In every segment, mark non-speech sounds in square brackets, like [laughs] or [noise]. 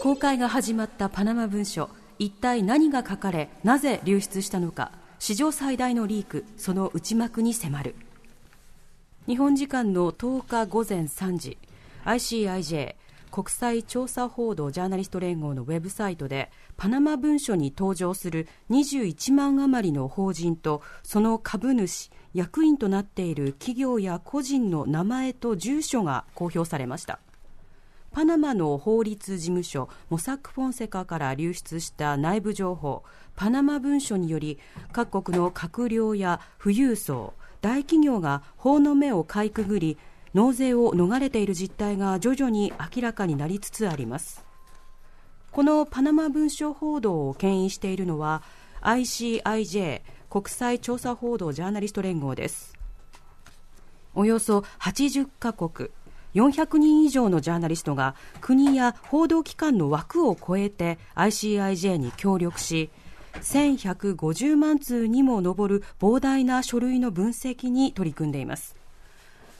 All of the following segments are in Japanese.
公開が始まったパナマ文書一体何が書かれなぜ流出したのか史上最大のリークその内幕に迫る日本時間の10日午前3時 ICIJ 国際調査報道ジャーナリスト連合のウェブサイトでパナマ文書に登場する21万余りの法人とその株主役員となっている企業や個人の名前と住所が公表されましたパナマの法律事務所モサック・フォンセカから流出した内部情報パナマ文書により各国の閣僚や富裕層大企業が法の目をかいくぐり納税を逃れている実態が徐々に明らかになりつつありますこのパナマ文書報道を牽引しているのは ICIJ 国際調査報道ジャーナリスト連合ですおよそ80カ国400人以上のジャーナリストが国や報道機関の枠を超えて ICIJ に協力し1150万通にも上る膨大な書類の分析に取り組んでいます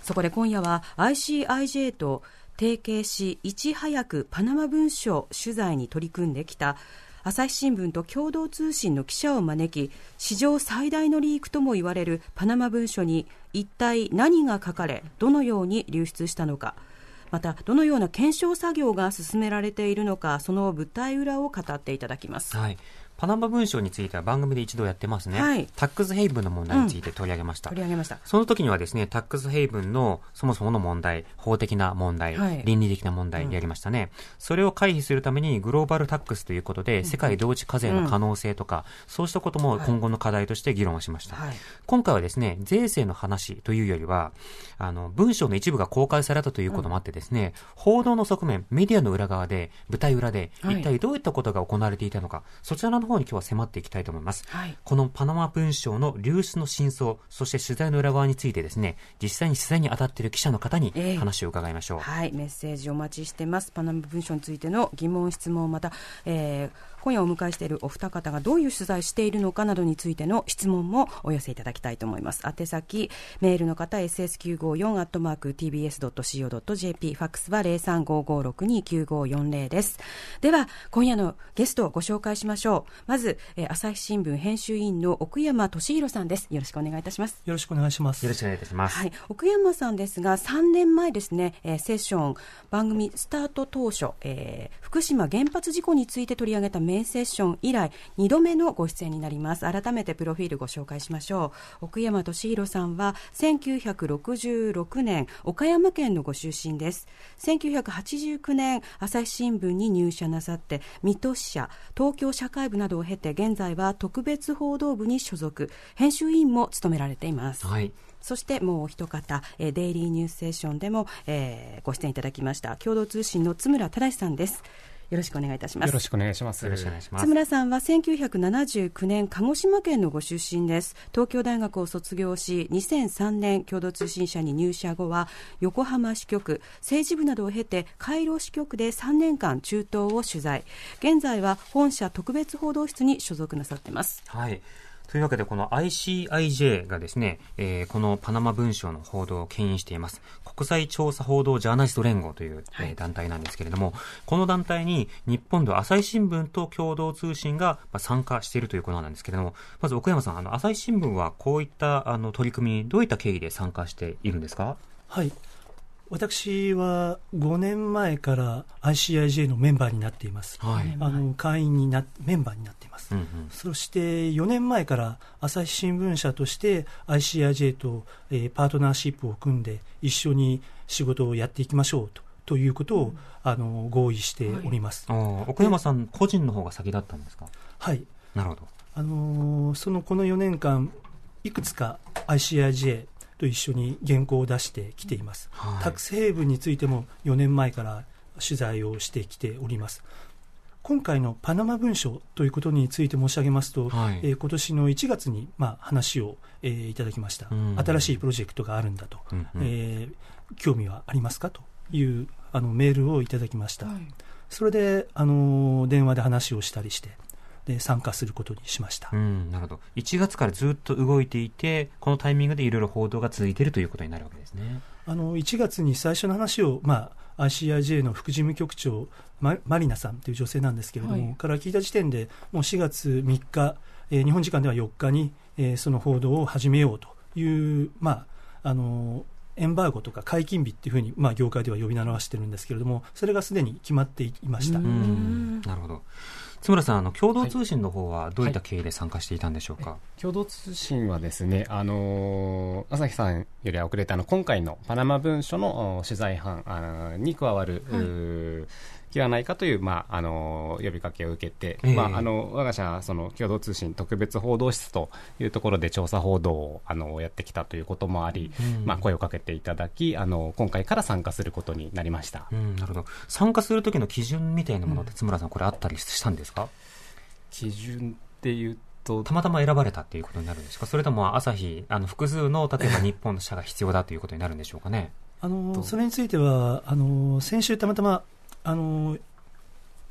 そこで今夜は ICIJ と提携しいち早くパナマ文書取材に取り組んできた朝日新聞と共同通信の記者を招き史上最大のリークともいわれるパナマ文書に一体何が書かれどのように流出したのかまたどのような検証作業が進められているのかその舞台裏を語っていただきます、はい、パナマ文書については番組で一度やってますね、はい、タックスヘイブンの問題について取り上げました、うん、取り上げましたその時にはですねタックスヘイブンのそもそもの問題法的な問題、はい、倫理的な問題やりましたね、うん、それを回避するためにグローバルタックスということで、世界同時課税の可能性とか、そうしたことも今後の課題として議論をしました、はい、今回はですね税制の話というよりはあの文書の一部が公開されたということもあってですね、報道の側面メディアの裏側で舞台裏で一体どういったことが行われていたのか、そちらの方に今日は迫っていきたいと思います。はい、このパナマ文書の流出の真相、そして取材の裏側についてですね、実際に取材に当たっている記者の方に話を伺いましょう。えー、はい、メッセージお待ちしてます。パナマ文書についての疑問、質問、また、えー今夜お迎えしているお二方がどういう取材しているのかなどについての質問もお寄せいただきたいと思います宛先メールの方 ss954 アットマーク tbs.co.jp ファックスは0355629540ですでは今夜のゲストをご紹介しましょうまず、えー、朝日新聞編集委員の奥山敏弘さんですよろしくお願いいたしますよろしくお願いしますよろしくお願いいたします、はい、奥山さんですが3年前ですね、えー、セッション番組スタート当初、えー、福島原発事故について取り上げたメインセッション以来2度目のご出演になります改めてプロフィールご紹介しましょう奥山敏弘さんは1966年岡山県のご出身です1989年朝日新聞に入社なさって水戸支社東京社会部などを経て現在は特別報道部に所属編集委員も務められています、はいそしてもう一方、えー、デイリーニュースセッションでも、えー、ご出演いただきました共同通信の津村忠さんです。よろしくお願いいたします。よろしくお願いします。よろしくお願いします。津村さんは1979年鹿児島県のご出身です。東京大学を卒業し、2003年共同通信社に入社後は横浜支局、政治部などを経て回廊支局で3年間中東を取材。現在は本社特別報道室に所属なさってます。はい。というわけで、この ICIJ がですね、えー、このパナマ文書の報道を牽引しています。国際調査報道ジャーナリスト連合という、はい、えー、団体なんですけれども、この団体に日本では朝日新聞と共同通信が参加しているということなんですけれども、まず奥山さん、あの、朝日新聞はこういったあの取り組み、どういった経緯で参加しているんですかはい。私は5年前から ICIJ のメンバーになっています、はい、あの会員になメンバーになっています、うんうん、そして4年前から朝日新聞社として ICIJ と、えー、パートナーシップを組んで一緒に仕事をやっていきましょうとということを、うん、あの合意しております、はい、奥山さん個人の方が先だったんですかはいなるほどあのー、そのこの4年間いくつか ICIJ と一緒に原稿を出してきています、はい、タクスーイブについても4年前から取材をしてきております今回のパナマ文書ということについて申し上げますと、はいえー、今年の1月に、まあ、話を、えー、いただきました、うん、新しいプロジェクトがあるんだと、うんうん、えー、興味はありますかというあのメールをいただきました、はい、それであの電話で話をしたりして、で参加することにしました、うん、なるほど1月からずっと動いていてこのタイミングでいろいろ報道が続いているということになるわけですねあの1月に最初の話を、まあ、ICIJ の副事務局長マリナさんという女性なんですけれども、はい、から聞いた時点でもう4月3日、えー、日本時間では4日に、えー、その報道を始めようという、まあ、あのエンバーゴとか解禁日というふうに、まあ、業界では呼び習わしてるんですけれども、それがすでに決まっていました。なるほど。津村さんあの共同通信の方はどういった経緯で参加していたんでしょうか、はい、共同通信はですね、あのー、朝日さんよりは遅れてあの今回のパナマ文書の取材班に加わる、はいではないかという、まあ、あの呼びかけを受けて、えー、まあ、あの我が社その共同通信特別報道室というところで調査報道をあのやってきたということもあり、うん、まあ、声をかけていただきあの今回から参加することになりました、うん、なるほど参加する時の基準みたいなものって、津村さん、これあったりしたんですか基準っていうたまたま選ばれたということになるんですかそれとも朝日あの複数の例えば日本の社が必要だということになるんでしょうかねあのそれについてはあの先週たまたまあの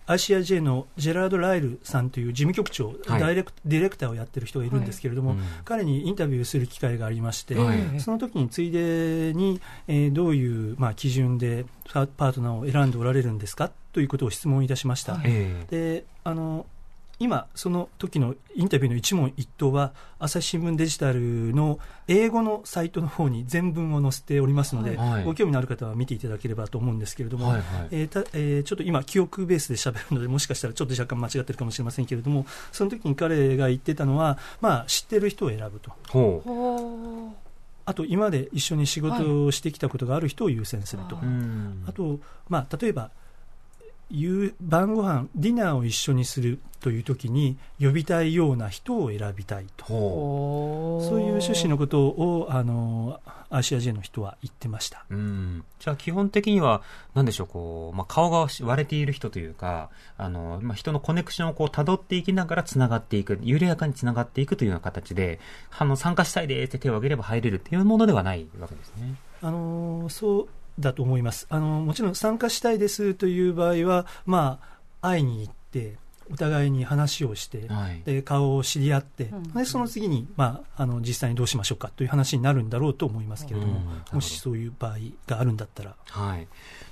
ICIJ のジェラード・ライルさんという事務局長、はい、ダイレクディレクターをやってる人がいるんですけれども、はいうん、彼にインタビューする機会がありまして、はい、その時についでに、えー、どういう、まあ、基準でパートナーを選んでおられるんですかということを質問いたしました。であの今、その時のインタビューの一問一答は、朝日新聞デジタルの英語のサイトの方に全文を載せておりますので、はい、ご興味のある方は見ていただければと思うんですけれども、ええちょっと今、記憶ベースで喋るので、もしかしたらちょっと若干間違ってるかもしれませんけれども、その時に彼が言ってたのは、まあ、知ってる人を選ぶと。あと今まで一緒に仕事をしてきたことがある人を優先すると、はい、あと、まあ、例えば夕晩ご飯ディナーを一緒にするという時に呼びたいような人を選びたいとそういう趣旨のことをあのア c ア人の人は言ってましたうんじゃあ基本的には何でしょうこう、まあ、顔が割れている人というかあの、まあ、人のコネクションをこう辿っていきながらつながっていく緩やかにつながっていくというような形であの参加したいですって手を挙げれば入れるっていうものではないわけですね。あのそうだと思います。あのもちろん参加したいですという場合は、まあ、会いに行って、お互いに話をして、はい、で顔を知り合って、うん、でその次に、まあ、あの実際にどうしましょうかという話になるんだろうと思いますけれども、うん、どもしそういう場合があるんだったら。はい、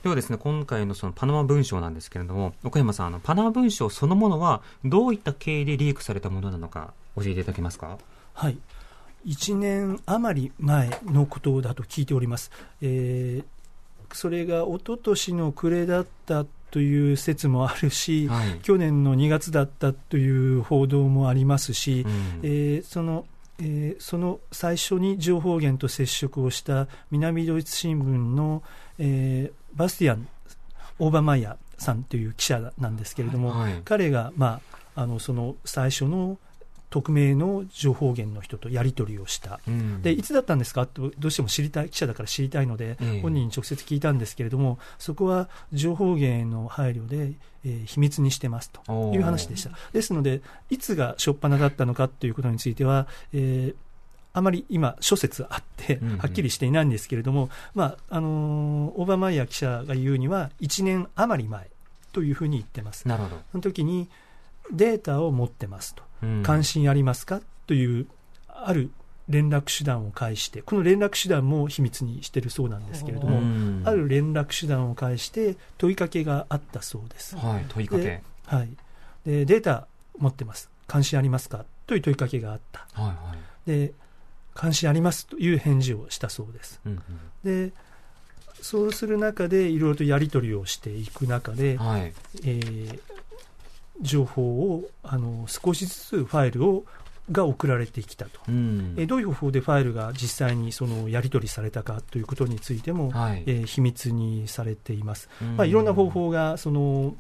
ではですね今回のそのパナマ文書なんですけれども岡山さんあのパナマ文書そのものはどういった経緯でリークされたものなのか教えていただけますか。はい1年余り前のことだと聞いております、えー、それが一昨年の暮れだったという説もあるし、はい、去年の2月だったという報道もありますし、うん、えー、そのえー、その最初に情報源と接触をした南ドイツ新聞の、えー、バスティアン・オーバーマイヤーさんという記者なんですけれども、はい、彼が、まあ、あのその最初の匿名の情報源の人とやり取りをした、うん、でいつだったんですかとどうしても知りたい記者だから知りたいので、うん、本人に直接聞いたんですけれども、そこは情報源への配慮で、えー、秘密にしてますという話でした。ですので、いつが初っ端だったのかということについては、えーあまり今、諸説あって、はっきりしていないんですけれども、まああのオーバーマイヤー記者が言うには、1年余り前というふうに言ってます。なるほどその時にデータを持ってますと。関心ありますかという、ある連絡手段を介して、この連絡手段も秘密にしてるそうなんですけれども、うん、ある連絡手段を介して問いかけがあったそうです。はい、問いかけ。はい。で、データ持ってます。関心ありますかという問いかけがあった。はいはい。で、関心ありますという返事をしたそうです。うんうん、で、そうする中でいろいろとやり取りをしていく中で、はい、えー、情報をあの少しずつファイルをが送られてきたと、うん、えどういう方法でファイルが実際にそのやり取りされたかということについても、はい、えー、秘密にされています。うん、まあ、いろんな方法がその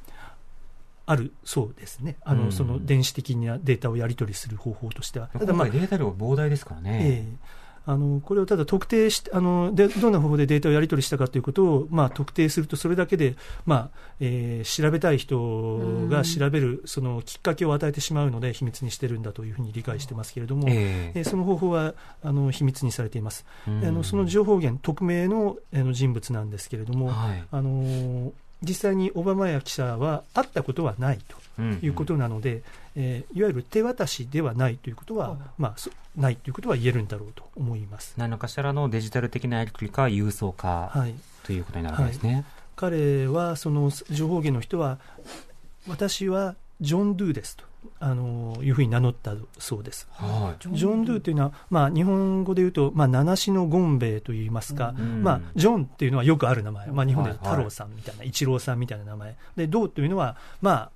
あるそうですね、あの、うん、その電子的なデータをやり取りする方法としては、ただまあ、データ量膨大ですからね。えーあのこれをただ特定しあので、どんな方法でデータをやり取りしたかということを、まあ、特定すると、それだけで、まあえー、調べたい人が調べるそのきっかけを与えてしまうので、秘密にしてるんだというふうに理解してますけれども、えー、その方法はあの秘密にされています。あのその情報源、匿名のあの人物なんですけれども、はい、あの実際にオバマヤ記者は会ったことはないと。いうことなので、えー、いわゆる手渡しではないということは、うん、まあ、ないということは言えるんだろうと思います何かしらのデジタル的なやり取りか、郵送か、はい、ということになるけですね、はい、彼は、その情報源の人は、私はジョン・ドゥですと、あのいうふうに名乗ったそうです、はい、ジョン・ドゥというのは、まあ、日本語でいうと、まあ、七種のゴンベイといいますか、うん、まあ、ジョンというのはよくある名前、まあ、日本で太郎さんみたいな、はいはい、一郎さんみたいな名前でドゥというのは、まあ、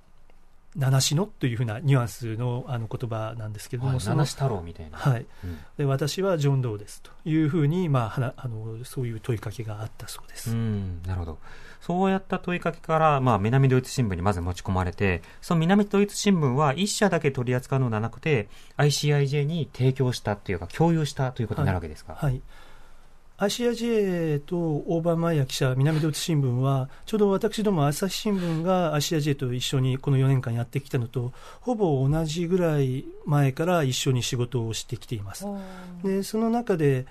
七種のというふうなニュアンスのあの言葉なんですけれども、はい、七太郎みたいな、はいうん、で私はジョン・ドゥですというふうに、まあ、あのそういう問いかけがあったそうです。なるほどそうやった問いかけから、まあ、南ドイツ新聞にまず持ち込まれて、その南ドイツ新聞は1社だけ取り扱うのではなくて、ICIJ に提供したというか、共有したということになるわけですか。はい、はい ICIJ とオーバーマイヤ記者、南ドイツ新聞は、ちょうど私ども朝日新聞が ICIJ と一緒にこの4年間やってきたのと、ほぼ同じぐらい前から一緒に仕事をしてきています。でその中で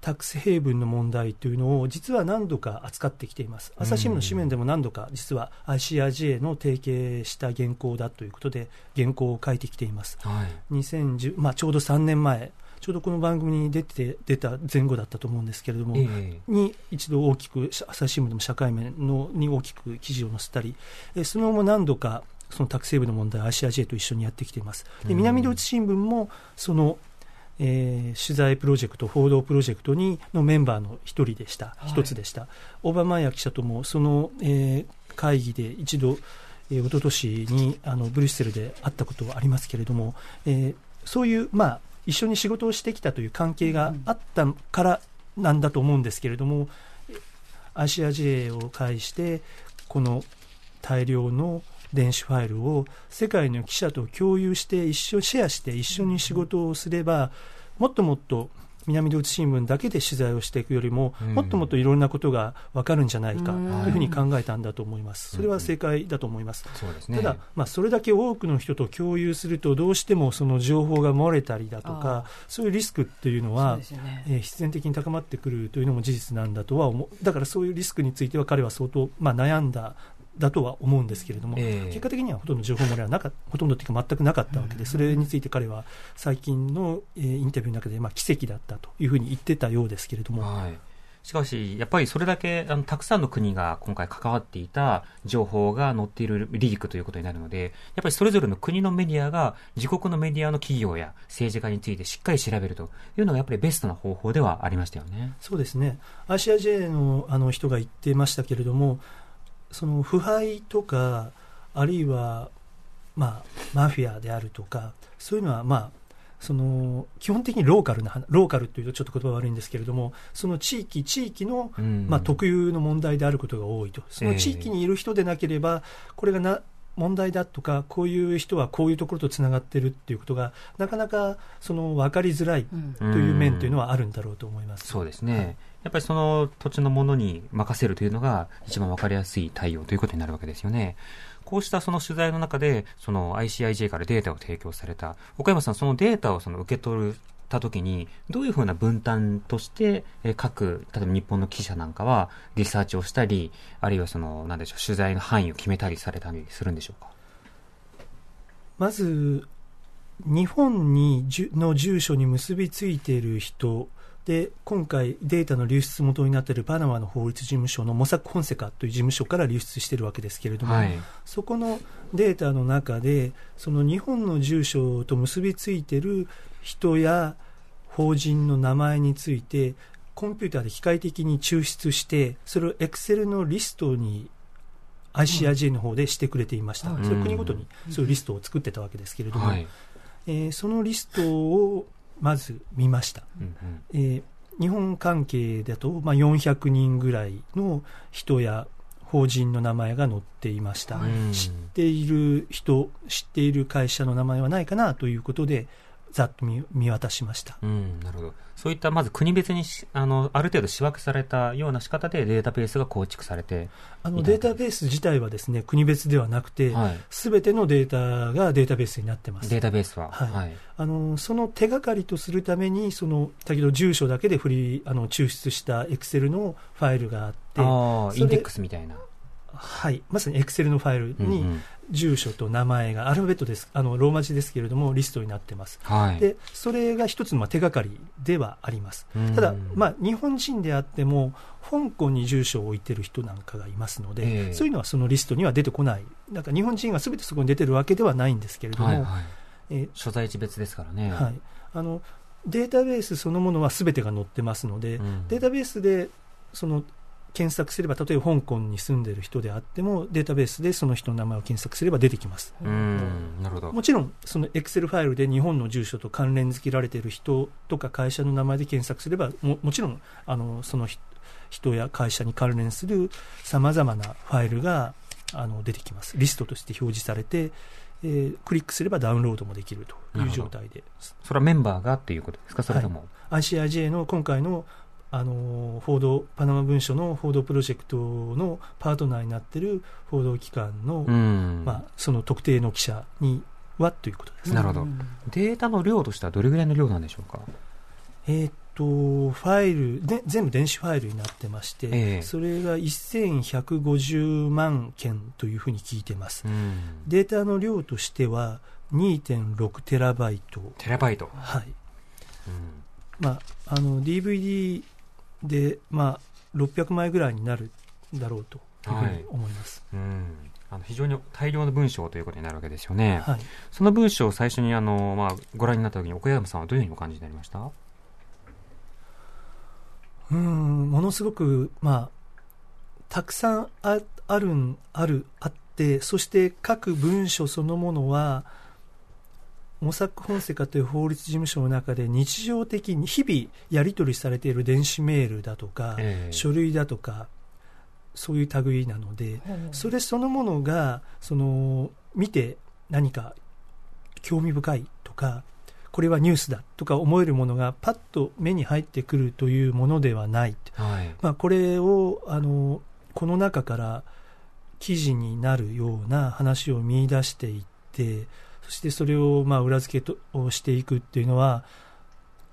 タックスヘイブンの問題というのを実は何度か扱ってきています、朝日新聞の紙面でも何度か実は ICRJ の提携した原稿だということで原稿を書いてきています、はい、2010まあ、ちょうど3年前ちょうどこの番組に出て出た前後だったと思うんですけれども、えー、に一度大きく朝日新聞でも社会面のに大きく記事を載せたりえその後も何度かそのタクブ部の問題 ICRJ と一緒にやってきていますで南ドイツ新聞もそのえー、取材プロジェクト、報道プロジェクトにのメンバーの一人でした、一、はい、つでした。オバマヤ記者とも、その、えー、会議で一度、えー、一昨年にあのブリュッセルで会ったことはありますけれども、えー、そういう、まあ、一緒に仕事をしてきたという関係があったからなんだと思うんですけれども、うん、ア c r を介して、この大量の電子ファイルを世界の記者と共有して一緒シェアして一緒に仕事をすればもっともっと南ドイツ新聞だけで取材をしていくよりも、もっともっといろんなことが分かるんじゃないかというふうに考えたんだと思います、それは正解だと思います、ただ、まあ、それだけ多くの人と共有すると、どうしてもその情報が漏れたりだとか、そういうリスクっていうのは、ねえー、必然的に高まってくるというのも事実なんだとは思う、だからそういうリスクについては、彼は相当、まあ、悩んだだとは思うんですけれども、えー、結果的にはほとんど情報漏れはなか [laughs] ほとんどというか全くなかったわけで、それについて彼は最近の、えー、インタビューの中で、まあ、奇跡だったというふうに言ってたようですけれども。はいしかし、やっぱりそれだけあのたくさんの国が今回関わっていた情報が載っているリークということになるので、やっぱりそれぞれの国のメディアが自国のメディアの企業や政治家についてしっかり調べるというのがやっぱりベストな方法ではありましたよね。そうですね。ICIJ のあの人が言ってましたけれども、その腐敗とかあるいは、まあ、マフィアであるとかそういうのは、まあ、その基本的にローカルなローカルというとちょっと言葉悪いんですけれどもその地域地域の、まあ、特有の問題であることが多いとその地域にいる人でなければ、えー、これがな問題だとかこういう人はこういうところとつながってるっていうことがなかなかその分かりづらいという面というのはあるんだろうと思います。うん、そうですね、はいやっぱりその土地のものに任せるというのが一番わかりやすい対応ということになるわけですよね。こうしたその取材の中で、その ICIJ からデータを提供された、岡山さん、そのデータをその受け取るたときに、どういうふうな分担として、え各、例えば日本の記者なんかはリサーチをしたり、あるいはその、なんでしょう、取材の範囲を決めたりされたりするんでしょうかまず、日本にの住所に結びついている人で今回データの流出元になっているパナマの法律事務所のモサック・ホンセカという事務所から流出しているわけですけれども、はい、そこのデータの中でその日本の住所と結びついている人や法人の名前についてコンピューターで機械的に抽出してそれをエクセルのリストに ICIJ の方でしてくれていました、うん、それ国ごとにそういうリストを作ってたわけですけれども、はい、えー、そのリストをまず見ました。うんうん、えー、日本関係だと、まあ、400人ぐらいの人や法人の名前が載っていました、知っている人、知っている会社の名前はないかなということで、ざっと見渡しました、うん、なるほどそういったまず国別にあのある程度仕分けされたような仕方でデータベースが構築されてあのデータベース自体はですね国別ではなくてすべ、はい、てのデータがデータベースになってますデータベースは、はい、はい、あのその手がかりとするためにその先ほど住所だけで振りあの抽出したエクセルのファイルがあってあインデックスみたいなはいまさにエクセルのファイルに、うんうん住所と名前がアルファベットですあのローマ字ですけれどもリストになってます、はい、でそれが一つの手がかりではありますただ、まあ、日本人であっても香港に住所を置いてる人なんかがいますので、えー、そういうのはそのリストには出てこないだから日本人がすべてそこに出てるわけではないんですけれども、所在地別ですからね、はい、あのデータベースそのものはすべてが載ってますので、うん、データベースでその検索すれば、例えば香港に住んでる人であっても、データベースでその人の名前を検索すれば出てきます。うんなるほどもちろん、そのエクセルファイルで日本の住所と関連付けられている人とか会社の名前で検索すれば、ももちろんあのその人や会社に関連するさまざまなファイルがあの出てきます。リストとして表示されて、えー、クリックすればダウンロードもできるという状態でそれはメンバーがっていうことですか、それとも、はい、ICIJ の今回のあの報道パナマ文書の報道プロジェクトのパートナーになっている報道機関の、うん、まあ、その特定の記者にはということです、ね、なるほどデータの量としてはどれぐらいの量なんでしょうか。えー、っとファイルで全部電子ファイルになってまして、えー、それが1150万件というふうに聞いてます、うん、データの量としては2.6テラバイトテラバイトはい、うんまあ、あの DVD で、まあ、600枚ぐらいになるだろうというふうに思います。はい、うんあの非常に大量の文章ということになるわけですよね。はい、その文章を最初にあの、まあ、ご覧になった時に岡山さんはどういうふうにお感じになりましたうんものすごく、まあ、たくさんああるあるあってそして各文章そのものはモサック・フォンセカという法律事務所の中で日常的に日々やり取りされている電子メールだとか、えー、書類だとかそういう類なので、それそのものがその見て何か興味深いとかこれはニュースだとか思えるものがパッと目に入ってくるというものではない、はい、まあ、これをあのこの中から記事になるような話を見出していってそしてそれをまあ裏付けとをしていくっていうのは、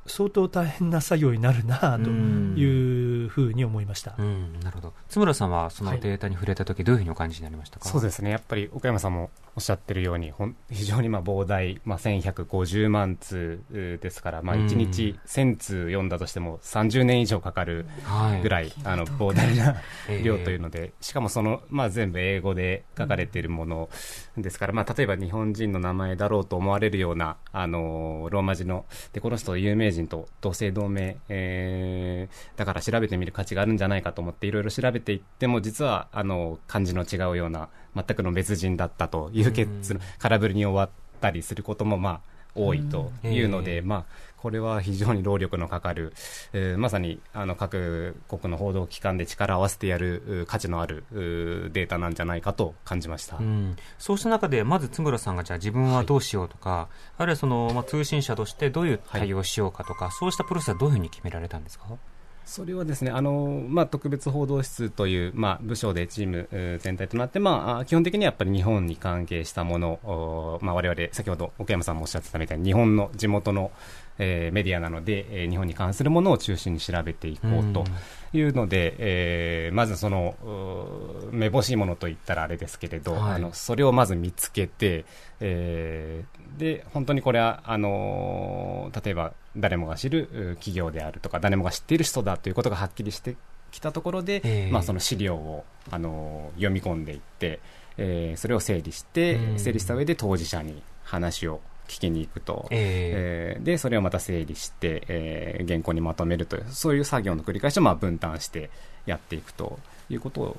相当大変な作業になるなといういうふうに思いました、うん、なるほど津村さんはそのデータに触れた時どういうふうにお感じになりましたか、はい、そうですねやっぱり岡山さんもおっしゃってるようにほん非常にまあ膨大、まあ、1150万通ですから、まあ、1日1000通読んだとしても30年以上かかるぐらい、うんい、あの膨大な量というので、しかもその、まあ、全部英語で書かれているものですから、まあ、例えば日本人の名前だろうと思われるようなあのローマ字のでこの人有名人と同姓同名、えー、だから調べててみる価値があるんじゃないかと思っていろいろ調べていっても実はあの感じの違うような全くの別人だったという結論、空振りに終わったりすることもまあ多いというので、まあ、これは非常に労力のかかる、えまさにあの各国の報道機関で力を合わせてやる価値のあるデータなんじゃないかと感じました、うん、そうした中で、まず津村さんがじゃあ自分はどうしようとか、はい、あるいはその、まあ、通信社としてどういう対応をしようかとか、はい、そうしたプロセスはどういうふうに決められたんですか。それはですね、あのまあ、特別報道室という、まあ、部署でチーム全体となって、まあ、基本的にはやっぱり日本に関係したもの、まあ、我々、先ほど奥山さんもおっしゃってたみたいに、日本の地元の、えー、メディアなので、え日本に関するものを中心に調べていこうというので、うん、えー、まずその、めぼしいものといったらあれですけれど、はい、あのそれをまず見つけて、えーで、本当にこれは、あのー、例えば誰もが知る企業であるとか、誰もが知っている人だということがはっきりしてきたところで、えー、まあ、その資料を、あのー、読み込んでいって、えー、それを整理して、うん、整理した上で当事者に話を聞きに行くと、えー、えー、でそれをまた整理して、えー、原稿にまとめるというそういう作業の繰り返しをまあ分担してやっていくということを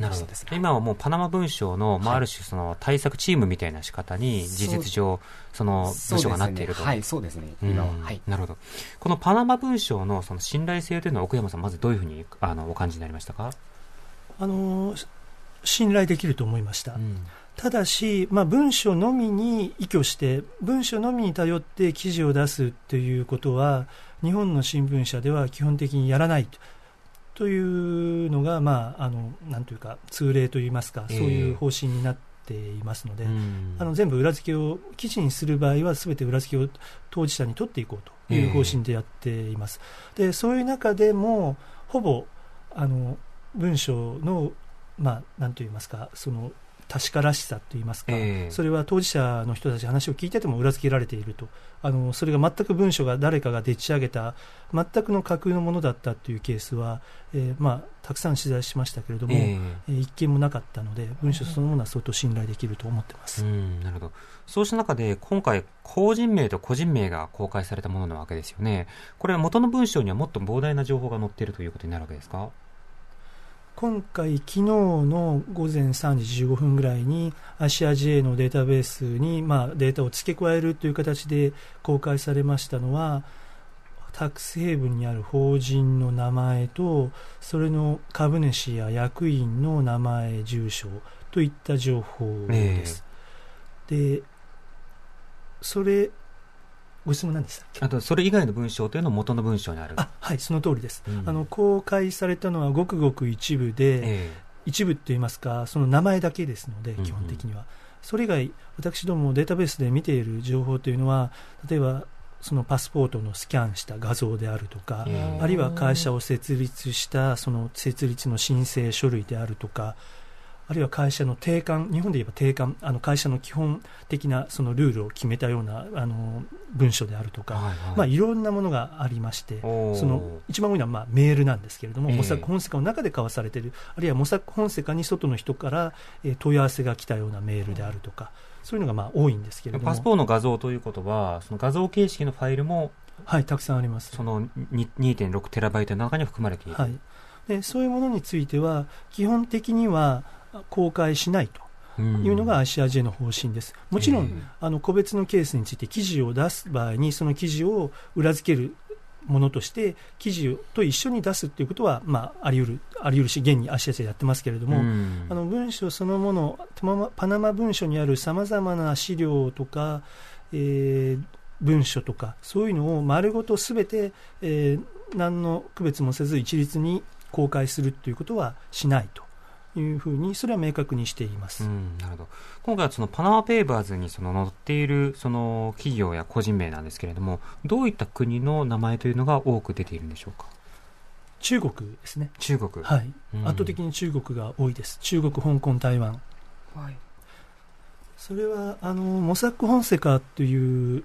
なるほどです、ね、今はもうパナマ文書の、まあ、ある種その対策チームみたいな仕方に事実上その文書がなっているとはいそうですね、今は、はい、なるほどこのパナマ文書のその信頼性というのは奥山さんまずどういうふうにあのお感じになりましたかあの信頼できると思いました、うん、ただし、まあ、文書のみに依拠して文書のみに頼って記事を出すということは日本の新聞社では基本的にやらないとというのが、まあ、あのなんというか通例といいますか、そういう方針になっていますので、えー、あの全部裏付けを記事にする場合はすべて裏付けを当事者に取っていこうという方針でやっています。えー、でそういう中でもほぼあの文章のまあ、なんと言いますか、その確からしさといいますか、えー、それは当事者の人たち話を聞いてても裏付けられているとあのそれが全く文書が誰かがでっち上げた全くの架空のものだったというケースは、えーまあ、たくさん取材しましたけれども、えー、一件もなかったので文書そのものは相当信頼できると思ってます、うん、なるほどそうした中で今回公人名と個人名が公開されたものなわけですよねこれは元の文章にはもっと膨大な情報が載っているということになるわけですか今回、昨日の午前3時15分ぐらいに、アシア JA のデータベースに、まあ、データを付け加えるという形で公開されましたのは、タックスヘイブンにある法人の名前と、それの株主や役員の名前、住所といった情報です。えー、で、それご質問なんでしたあとそれ以外の文章というのも元の文章にあるあはいその通りです、うん、あの公開されたのはごくごく一部で、えー、一部といいますかその名前だけですので基本的には、うんうん、それ以外私どもデータベースで見ている情報というのは例えばそのパスポートのスキャンした画像であるとか、あるいは会社を設立したその設立の申請書類であるとか、あるいは会社の定款、日本で言えば定款、あの会社の基本的なそのルールを決めたようなあの文書であるとか、はいはいまあ、いろんなものがありまして、その一番多いのはまあメールなんですけれども、模索本世界の中で交わされている、あるいは模索本世界に外の人から、え問い合わせが来たようなメールであるとか。そういうのがまあ多いんですけれども。パスポートの画像ということは、その画像形式のファイルも、はい、たくさんあります。その2.6テラバイトの中に含まれている。はい。で、そういうものについては、基本的には、公開しないと。いうのが ICRJ の方針です。もちろん、あの個別のケースについて記事を出す場合に、その記事を裏付けるものとして記事と一緒に出すということは、まあ、あり得るあり得るし現に足足でやってますけれども、あの文書そのものパナマ文書にあるさまざまな資料とか、えー、文書とかそういうのを丸ごとすべて、えー、何の区別もせず一律に公開するということはしないと。いうふうに、それは明確にしています、うん、なるほど今回はそのパナマペーバーズにその載っているその企業や個人名なんですけれども、どういった国の名前というのが多く出ているんでしょうか。中国ですね中国、はい、圧倒的に中国が多いです中国香港台湾、はい、それはあのモサック・ホンセカという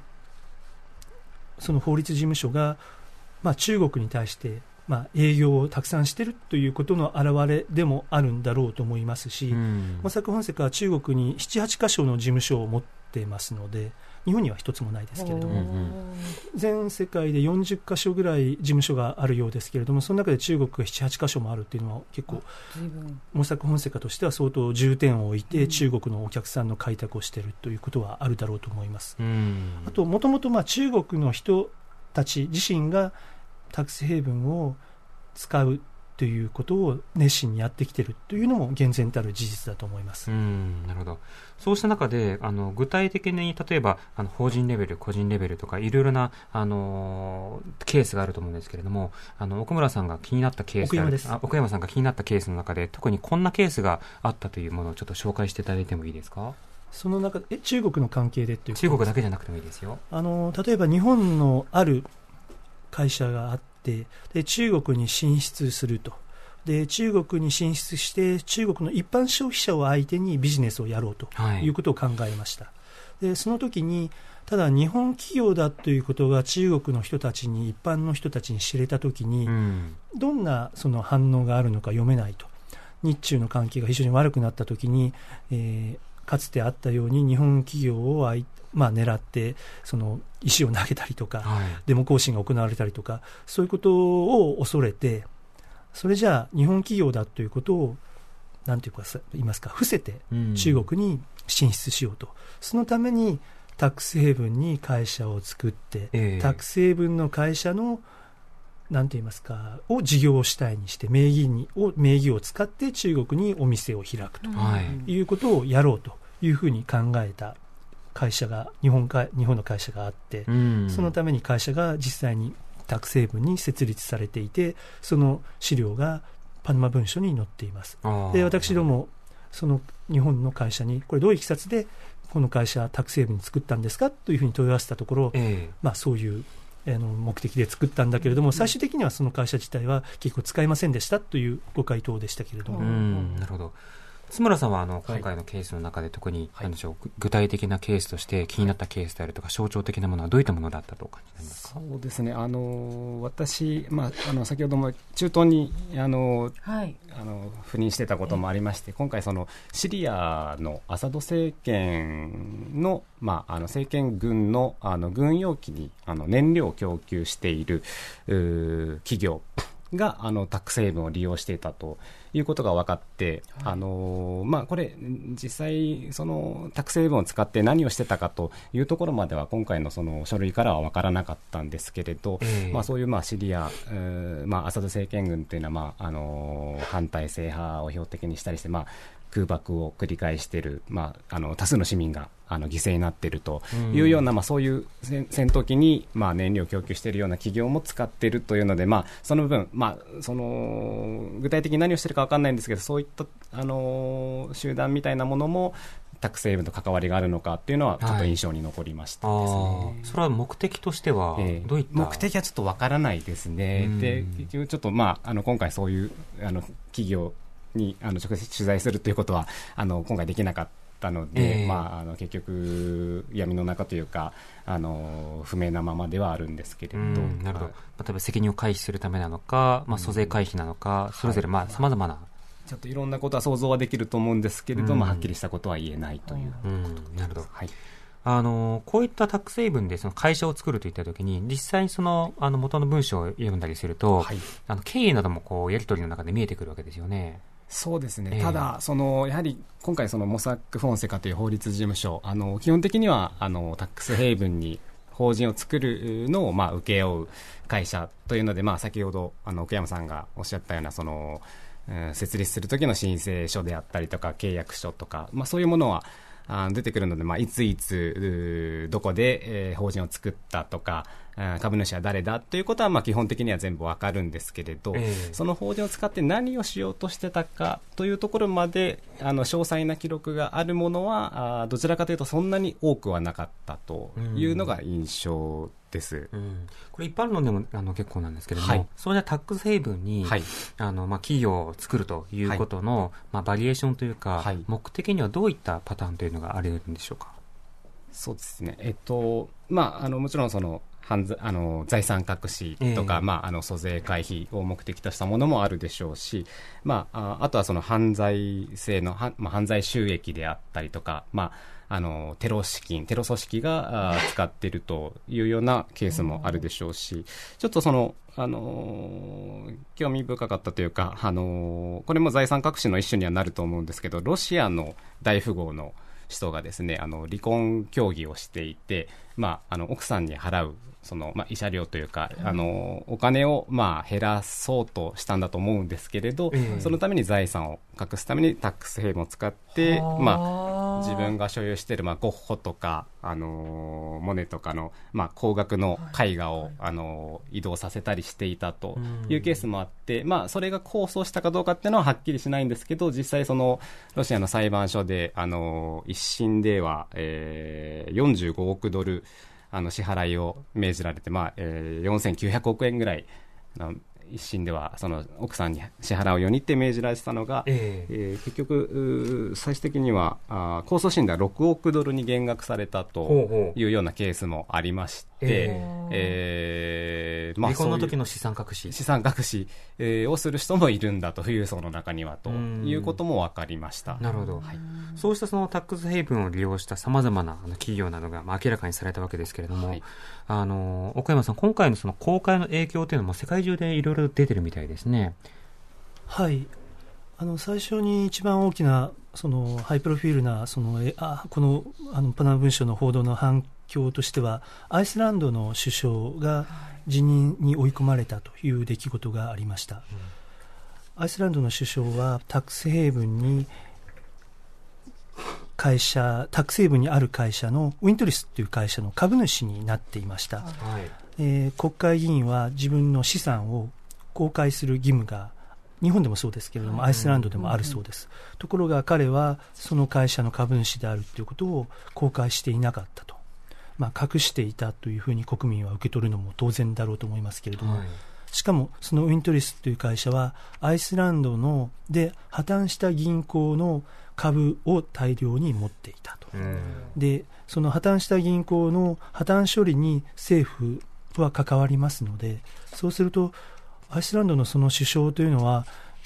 その法律事務所が、まあ、中国に対してまあ、営業をたくさんしているということの表れでもあるんだろうと思いますし、大ン本カは中国に7、8箇所の事務所を持っていますので、日本には一つもないですけれども、全世界で40か所ぐらい事務所があるようですけれども、その中で中国が7、8か所もあるっていうのは、結構、模索本世界としては相当重点を置いて、中国のお客さんの開拓をしているということはあるだろうと思います。あと、もともと中国の人たち自身がタックスヘイブンを使うということを熱心にやってきているというのも厳然たる事実だと思いますうんなるほどそうした中であの具体的に例えばあの法人レベル、個人レベルとかいろいろなあのケースがあると思うんですけれどもあの奥村さんが気になったケース奥山奥山さんが気になったケースの中で特にこんなケースがあったというものをちょっと紹介していただいてもいいですか。その中え中国の関係でという中国だけじゃなくてもいいですよあの例えば日本のある会社があってで中国に進出するとで中国に進出して中国の一般消費者を相手にビジネスをやろうということを考えました、はい、でその時にただ日本企業だということが中国の人たちに一般の人たちに知れた時に、うん、どんなその反応があるのか読めないと日中の関係が非常に悪くなった時に、えー、かつてあったように日本企業をまあ、狙ってその石を投げたりとか、はい、デモ行進が行われたりとかそういうことを恐れてそれじゃあ日本企業だということをなんていうか言いますか伏せて中国に進出しようと、うん、そのためにタックスヘイブンに会社を作って、えー、タックスヘイブンの会社のなんて言いますかを事業主体にして名義にを名義を使って中国にお店を開くということをやろうというふうに考えた会社が日本か日本の会社があって、うん、そのために会社が実際にタク成分に設立されていてその資料がパナマ文書に載っていますで私どもその日本の会社にこれどういういきさつでこの会社タク成分作ったんですかというふうに問い合わせたところ、えー、まあ、そういうあの目的で作ったんだけれども、最終的にはその会社自体は結構使いませんでしたというご回答でしたけれども。なるほど津村さんはあの今回のケースの中で特に、はい、でしょう具体的なケースとして気になったケースであるとか象徴的なものはどういったものだったと感じますかそうですねあの私、まあ、あの先ほども中東にあの、はい、あの赴任してたこともありまして今回そのシリアのアサド政権の,、まあ、あの政権軍のあの軍用機にあの燃料を供給している企業があのタック成分を利用していたということが分かって、はい、あのまあ、これ、実際、そのタック成分を使って何をしてたかというところまでは、今回のその書類からは分からなかったんですけれど、えー、まあ、そういうまあシリア、まあ、アサド政権軍というのは、まああの反体制派を標的にしたりして、まあ空爆を繰り返している、まあ、あの多数の市民があの犠牲になっているというような、うん、まあ、そういう戦闘機に、まあ、燃料を供給しているような企業も使っているというので、まあ、その部分、まあ、その具体的に何をしているか分からないんですけどそういった、あの集団みたいなものもタク成分と関わりがあるのかっていうのは、ちょっと印象に残りました、ねはい、それは目的としては、えー、目的はちょっとわからないですね、でちょっと、まあ、あの今回、そういうあの企業にあの直接取材するということはあの今回できなかったので、えー、まあ、あの結局、闇の中というかあの不明なままではあるんですけれど、なるほど、例えば責任を回避するためなのか、まあ、租税回避なのか、それぞれさまざ、まな、はい、ちょっといろんなことは想像はできると思うんですけれども、はっきりしたことは言えないということなるほど、はいあのこういったタック成分でその会社を作るといったときに、実際にそのあの元の文章を読んだりすると、はい、あの経営などもこうやり取りの中で見えてくるわけですよね。そうですね、えー、ただ、そのやはり今回、モサック・フォンセカという法律事務所、あの基本的にはあのタックスヘイブンに法人を作るのをまあ請け負う会社というので、まあ、先ほどあの奥山さんがおっしゃったようなその、うん、設立するときの申請書であったりとか契約書とか、まあ、そういうものは出てくるので、まあ、いついつどこで、法人を作ったとか、株主は誰だということはまあ基本的には全部わかるんですけれど、その法人を使って何をしようとしてたかというところまであの詳細な記録があるものはあどちらかというとそんなに多くはなかったというのが印象です。うん、これ一般論でもあの結構なんですけれども、はい、それでタックスーブに、はい、あのまあ、企業を作るということの、はい、まあ、バリエーションというか、目的にはどういったパターンというのがあり得るんでしょうかそうですね、えっとまあ、あのもちろんその犯あの財産隠しとか、えー、まあ、あの租税回避を目的としたものもあるでしょうし、まあ、あとはその犯罪性の、まあ、犯罪収益であったりとか、まあ、あのテロ資金、テロ組織が [laughs] 使っているというようなケースもあるでしょうし、ちょっとそのあの興味深かったというか、あのこれも財産隠しの一種にはなると思うんですけど、ロシアの大富豪の人がですねあの離婚協議をしていてまあ、あの奥さんに払うその、まあ、慰謝料というか、あのお金を、まあ、減らそうとしたんだと思うんですけれど、そのために財産を隠すためにタックスヘイムを使って、まあ、自分が所有している、まあ、ゴッホとか、あのモネとかの、まあ、高額の絵画を、あの移動させたりしていたというケースもあって、まあ、それが控訴したかどうかっていうのははっきりしないんですけど実際そのロシアの裁判所で、あの一審では、えー、45億ドルあの支払いを命じられて、まあえー、4900億円ぐらい一審ではその奥さんに支払うようにって命じられてたのが、えー、えー、結局、最終的にはあ控訴審では6億ドルに減額されたというようなケースもありまして。ええまあ、離婚の時の資産隠し資産隠し、えー、をする人もいるんだと富裕層の中にはということも分かりましたなるほど、はい、そうしたそのタックスヘイブンを利用したさまざまな企業などが、まあ、明らかにされたわけですけれども、はい、あの、岡山さん、今回のその公開の影響というのも世界中でいろいろ出てるみたいですね。はい。あの、最初に一番大きな、その、ハイプロフィールな、その、えあこの、あの、パナ文書の報道の反響としては、アイスランドの首相が辞任に追い込まれたという出来事がありました。うん、アイスランドの首相は、タックスヘイブンに、会社、タクセー部にある会社の、ウィントリスという会社の株主になっていました。はい、えー、国会議員は自分の資産を公開する義務が日本でもそうですけれども、アイスランドでもあるそうです、うんうん、ところが彼はその会社の株主であるということを公開していなかったと、まあ、隠していたというふうに国民は受け取るのも当然だろうと思いますけれども、はい、しかもそのウィントリスという会社は、アイスランドので破綻した銀行の株を大量に持っていたと、でその破綻した銀行の破綻処理に政府は関わりますので、そうすると、アイスランドのその首相というのは、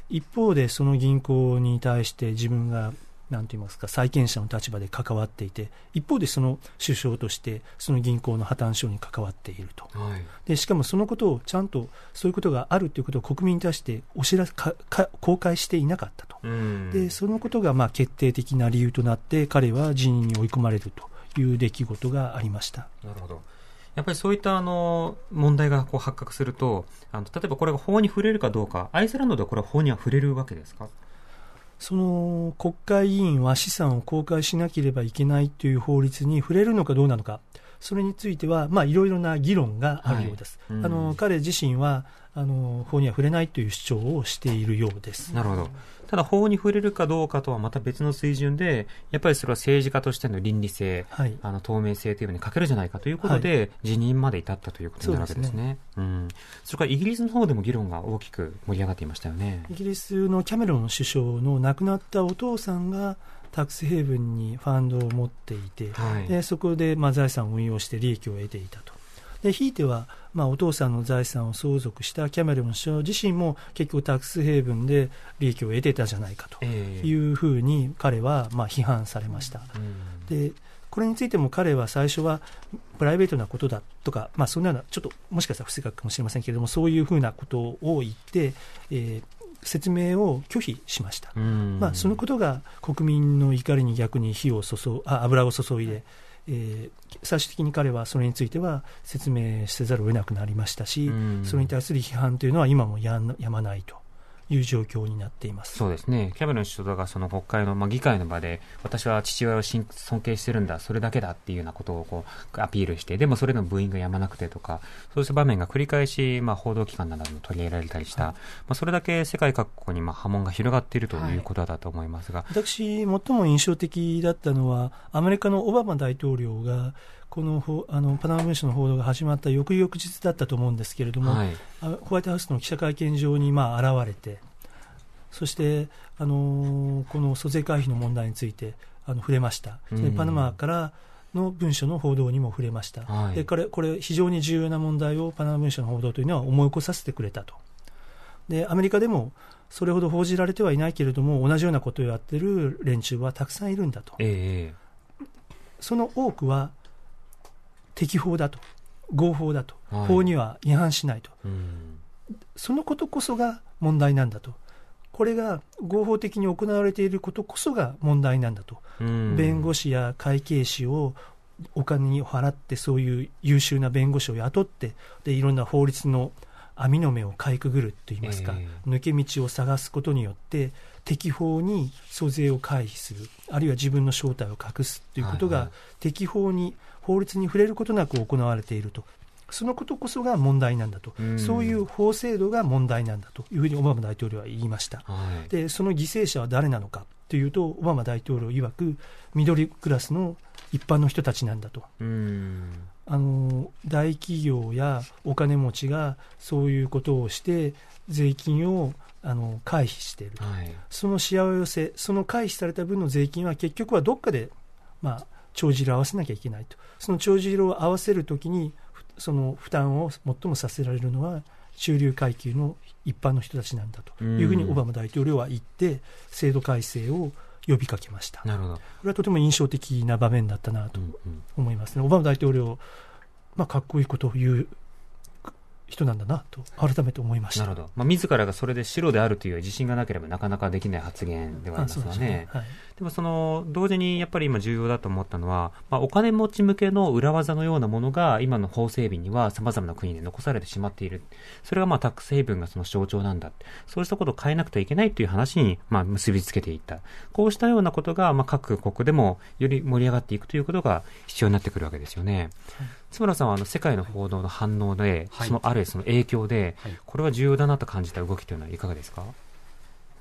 一方でその銀行に対して自分がなんて言いますか、債権者の立場で関わっていて、一方でその首相として、その銀行の破綻症に関わっていると、はい、で、しかもそのことをちゃんと、そういうことがあるということを国民に対してお知らかか公開していなかったと、でそのことがまあ決定的な理由となって、彼は辞任に追い込まれるという出来事がありました。なるほどやっぱりそういったあの問題がこう発覚するとあの、例えばこれが法に触れるかどうか、アイスランドではこれは法には触れるわけですかその国会議員は資産を公開しなければいけないという法律に触れるのかどうなのか、それについては、まあ、いろいろな議論があるようです。はいうん、あの彼自身はあの法には触れないという主張をしているようです。なるほど。ただ法に触れるかどうかとはまた別の水準で、やっぱりそれは政治家としての倫理性、はい、あの透明性というのに欠けるじゃないかということで、はい、辞任まで至ったということになるわけですね。ねうん、それからイギリスの方でも議論が大きく盛り上がっていましたよね。イギリスのキャメロン首相の亡くなったお父さんが、タックスヘイブンにファンドを持っていて、はい、でそこでまあ財産を運用して利益を得ていたと。でひいては、まあ、お父さんの財産を相続したキャメロン首相自身も結局、タックスヘイブンで利益を得てたじゃないかというふうに彼はまあ批判されました。でこれについても彼は最初はプライベートなことだとか、まあ、そんなような、ちょっともしかしたら不正確かもしれませんけれども、そういうふうなことを言って、えー、説明を拒否しました、まあ、そのことが国民の怒りに逆に火を注あ油を注いで、えー、最終的に彼はそれについては説明せざるを得なくなりましたし、それに対する批判というのは今もややまないと。いう状況になっていますそうですね、キャメロン首相がその国会の、まあ、議会の場で、私は父親を尊敬してるんだ、それだけだっていうようなことをこうアピールして、でもそれの部員がやまなくてとか、そうした場面が繰り返し、まあ、報道機関などに取り入れられたりした、はい、まあ、それだけ世界各国にまあ波紋が広がっているということだと思いますが、はい、私、最も印象的だったのは、アメリカのオバマ大統領が、このあのパナマ文書の報道が始まった翌々日だったと思うんですけれども、はい、ホワイトハウスの記者会見場にまあ現れて、そして、あのこの租税回避の問題についてあの触れました、うん、パナマからの文書の報道にも触れました、はい、でこれ、これ非常に重要な問題をパナマ文書の報道というのは思い起こさせてくれたと。でアメリカでもそれほど報じられてはいないけれども同じようなことをやってる連中はたくさんいるんだと、えー、その多くは適法だと、合法だと、はい、法には違反しないと、そのことこそが問題なんだと、これが合法的に行われていることこそが問題なんだと、弁護士や会計士をお金に払って、そういう優秀な弁護士を雇ってで、いろんな法律の網の目をかいくぐるといいますか、えー、抜け道を探すことによって、適法に租税を回避する、あるいは自分の正体を隠すということが、はいはい、適法に法律に触れることなく行われていると。そのことこそが問題なんだと、そういう法制度が問題なんだというふうにオバマ大統領は言いました、はい、でその犠牲者は誰なのかというと、オバマ大統領曰く、緑クラスの一般の人たちなんだと、あの大企業やお金持ちがそういうことをして、税金をあの回避している、はい、そのしわ寄せ、その回避された分の税金は結局はどっかで、まあ、帳尻を合わせなきゃいけないとその帳尻を合わせるときにその負担を最もさせられるのは中流階級の一般の人たちなんだというふうにオバマ大統領は言って制度改正を呼びかけましたなるほどこれはとても印象的な場面だったなと思いますね、うんうん、オバマ大統領、まあ、かっこいいことを言う人なんだなと改めて思いましたなるほど、まあ、自らがそれで白であるという自信がなければなかなかできない発言ではありますがね、ねはい、でもその同時にやっぱり今重要だと思ったのは、まあ、お金持ち向けの裏技のようなものが今の法整備にはさまざまな国で残されてしまっているそれがまあタックスヘイブンがその象徴なんだそうしたことを変えなくてはいけないという話にまあ結びつけていったこうしたようなことがまあ各国でもより盛り上がっていくということが必要になってくるわけですよね。はい津村さんはあの世界の報道の反応で、はい、そのあるその影響で、はい、これは重要だなと感じた動きというのはいかがですか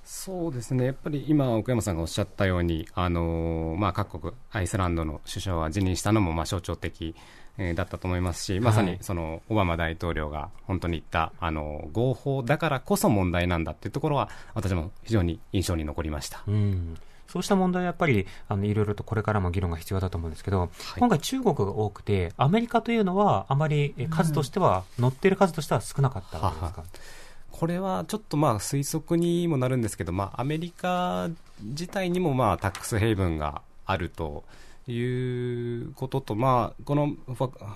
そうですねやっぱり今、奥山さんがおっしゃったように、あのまあ、各国、アイスランドの首相は辞任したのもまあ象徴的、えー、だったと思いますし、まさにそのオバマ大統領が本当に言った、あの合法だからこそ問題なんだというところは、私も非常に印象に残りました。うんそうした問題はやっぱり、あの、いろいろとこれからも議論が必要だと思うんですけど、はい、今回中国が多くて、アメリカというのはあまり数としては、うん、乗っている数としては少なかったですかははこれはちょっとまあ推測にもなるんですけど、まあ、アメリカ自体にもまあタックスヘイブンがあるということと、まあ、この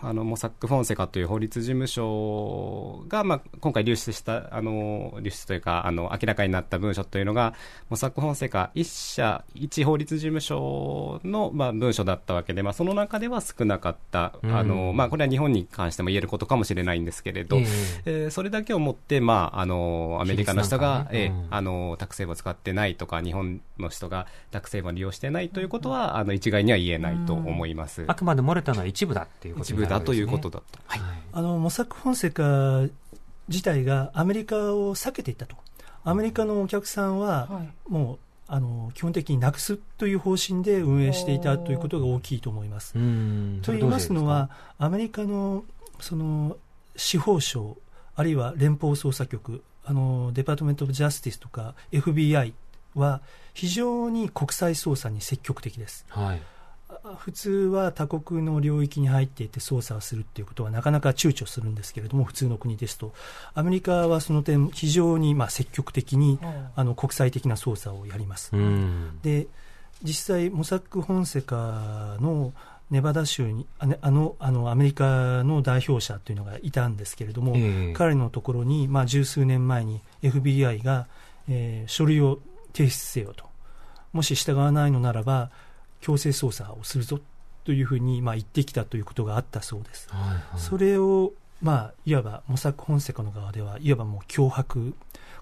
あのモサック・フォンセカという法律事務所が、まあ、今回流出したあの流出というかあの明らかになった文書というのがモサック・フォンセカ一社一法律事務所の、まあ、文書だったわけで、まあ、その中では少なかった、うん、あのまあ、これは日本に関しても言えることかもしれないんですけれど、えー、えー、それだけをもって、まあ、あのアメリカの人が、ね、えー、あのタクセを使ってないとか日本の人がタクセを利用してないということは、あの一概には言えない。ないと思います。あくまで漏れたのは一部だっていうこと、ね、一部だということだと。はい、あのモサック・フォンセカ自体がアメリカを避けていったと。アメリカのお客さんはもう、あの基本的になくすという方針で運営していたということが大きいと思います。と言いますのは、アメリカのその司法省、あるいは連邦捜査局、あのデパートメント・オブ・ジャスティスとか FBI は非常に国際捜査に積極的です。はい普通は他国の領域に入っていて捜査をするということはなかなか躊躇するんですけれども普通の国ですとアメリカはその点非常にまあ積極的にあの国際的な捜査をやります。で実際モサック・ホンセカのネバダ州にあのあのアメリカの代表者というのがいたんですけれども、えー、彼のところに、まあ、十数年前に FBI が、えー、書類を提出せよともし従わないのならば強制捜査をするぞというふうにまあ言ってきたということがあったそうです。はいはい、それをまあ、いわばモサ本ク・フンセカの側ではいわばもう脅迫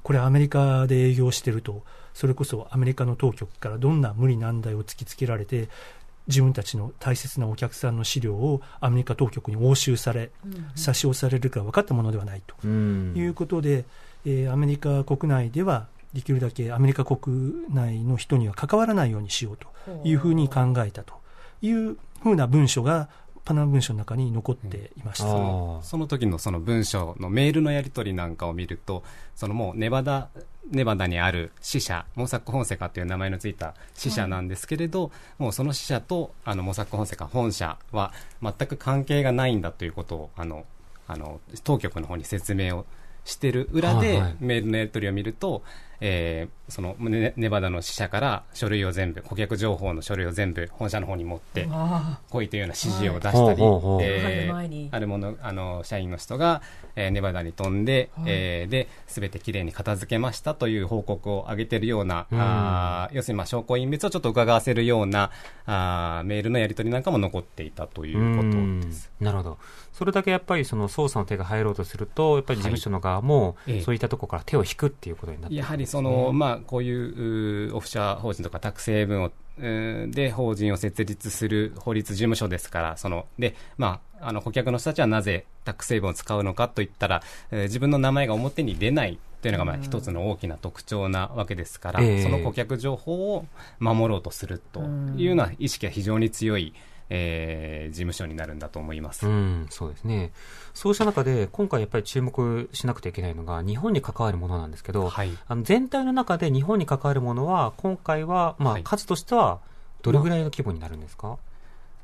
これアメリカで営業してるとそれこそアメリカの当局からどんな無理難題を突きつけられて自分たちの大切なお客さんの資料をアメリカ当局に押収され、差し押されるか分かったものではないということで、えー、アメリカ国内ではできるだけアメリカ国内の人には関わらないようにしようというふうに考えたというふうな文書がパナマ文書の中に残っていました、うん、その時のその文書のメールのやり取りなんかを見るとそのもうネバダネバダにある死者モサック・ホンセカという名前のついた死者なんですけれど、はい、もうその死者とあのモサック・ホンセカ本社は全く関係がないんだということをあのあの当局の方に説明をしてる裏で、メールのやり取りを見るとえー、そのネバダの支社から書類を全部顧客情報の書類を全部本社の方に持って来いというような指示を出したり、えあるものあの社員の人が、えー、ネバダに飛んで、はい、えー、で全てきれいに片付けましたという報告を上げているような、うん、あ要するにまあ証拠隠滅をちょっと伺わせるようなあメールのやり取りなんかも残っていたということです。なるほどそれだけやっぱりその捜査の手が入ろうとするとやっぱり事務所の側も、そういったところから手を引くっていうことになってますね。その、まあ、こういうオフシャー法人とかク成分をで法人を設立する法律事務所ですから、そのでまあ、あの顧客の人たちはなぜタック成分を使うのかといったら、え自分の名前が表に出ないというのがまあ一つの大きな特徴なわけですから、うん、その顧客情報を守ろうとするというような意識が非常に強い。えー、事務所になるんだと思います。うん、そうですね。そうした中で、今回やっぱり注目しなくてはいけないのが、日本に関わるものなんですけど、はい、あの全体の中で日本に関わるものは、今回は、まあ、数としては、どれぐらいの規模になるんですか、まあ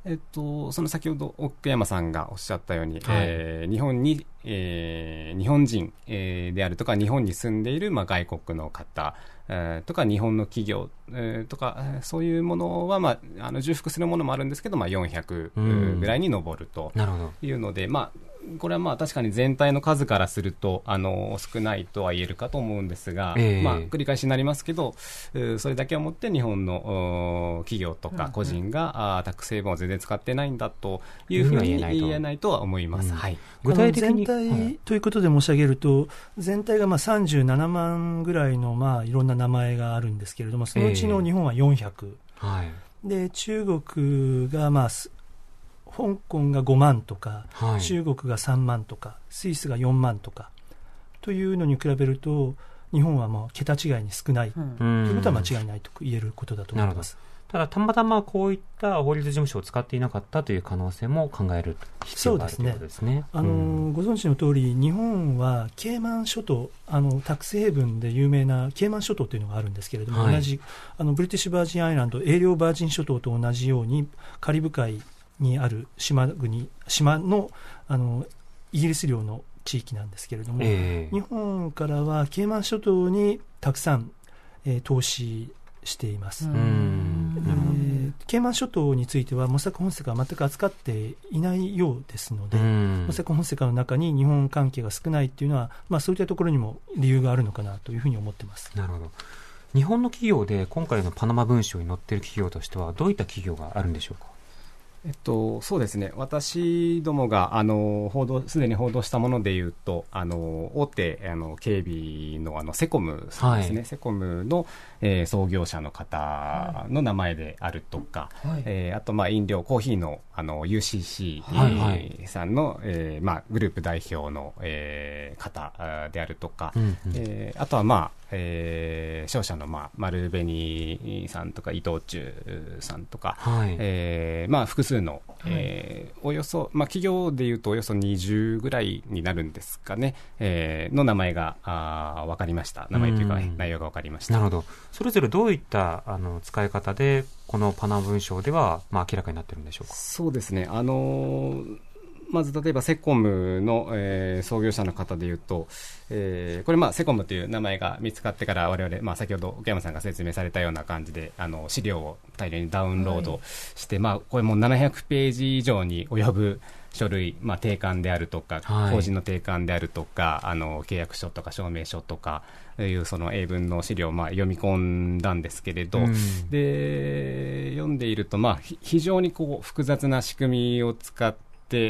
えっと、その先ほど奥山さんがおっしゃったように、はい、えー、日本に、えー、日本人、えー、であるとか日本に住んでいる、まあ、外国の方、えとか日本の企業、えとか、そういうものは、まあ、あの重複するものもあるんですけど、まあ、400ぐらいに上るというので、まあ、これはまあ確かに全体の数からするとあの少ないとは言えるかと思うんですが、えー、まあ、繰り返しになりますけど、それだけをもって日本の企業とか個人が、うんうん、あタック成分を全然使ってないんだというふうに言えないとは思います、うんはい、具体的に全体ということで申し上げると、全体がまあ37万ぐらいのまあいろんな名前があるんですけれども、そのうちの日本は400。えー、はいで中国が、まあ、香港が5万とか、はい、中国が3万とかスイスが4万とかというのに比べると日本はもう桁違いに少ない、うん、ということは間違いないと言えることだと思います。ただ、たまたまこういった法律事務所を使っていなかったという可能性も考える必要があるということですね。すねあの、うん、ご存知の通り、日本はケイマン諸島、あのタクスヘイブンで有名なケイマン諸島というのがあるんですけれども、はい、同じあのブリティッシュバージンアイランド、英領バージン諸島と同じようにカリブ海にある島国島のあのイギリス領の地域なんですけれども、えー、日本からはケイマン諸島にたくさん、えー、投資しています、ケイマン諸島についてはモサク本世界は全く扱っていないようですのでモサク本世界の中に日本関係が少ないというのは、まあ、そういったところにも理由があるのかなというふうに思ってますなるほど日本の企業で今回のパナマ文書に載っている企業としてはどういった企業があるんでしょうかえっと、そうですね、私どもがあの報道すでに報道したものでいうと、あの大手あの警備のあのセコムさんですね、はい、セコムの、えー、創業者の方の名前であるとか、はい、えー、あと、まあ、飲料、コーヒーのあの UCC、はい、さんの、えーまあ、グループ代表の、えー、方であるとか、うんうえあとは、まあえー、商社の、まあ、丸紅さんとか伊藤忠さんとか、はい、えー、まあ、複数の、はい、えおよそ、まあ、企業でいうとおよそ20ぐらいになるんですかね、えー、の名前があ分かりました名前というか、内容が分かりましたなるほどそれぞれどういったあの使い方でこのパナ文章では、まあ、明らかになってるんでしょうかそうですねあのーまず例えばセコムの、えー、創業者の方でいうと、えー、これ、まあ、セコムという名前が見つかってから、我々、まあ、先ほど奥山さんが説明されたような感じで、あの資料を大量にダウンロードして、はい、まあ、これも700ページ以上に及ぶ書類、まあ、定款であるとか、はい、法人の定款であるとか、あの契約書とか証明書とかいうその英文の資料をまあ読み込んだんですけれど、うん、で読んでいると、まあ、非常にこう複雑な仕組みを使って、、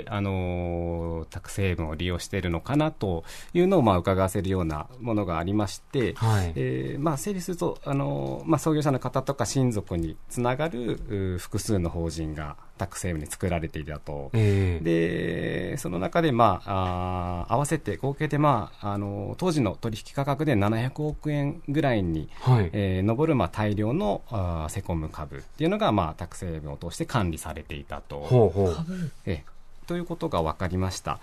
あのー、セ成分を利用しているのかなというのを、まあ、伺わせるようなものがありまして、はい、えー、まあ、整理すると、あのー、まあ、創業者の方とか親族につながる複数の法人がセ成分に作られていたと、えー、でその中で、まあ、あ合わせて合計で、まあ、あの当時の取引価格で700億円ぐらいに、はい、えー、上る、まあ、大量のあセコム株っていうのが、まあ、セ成分を通して管理されていたと。ほうほうえということが分かりました。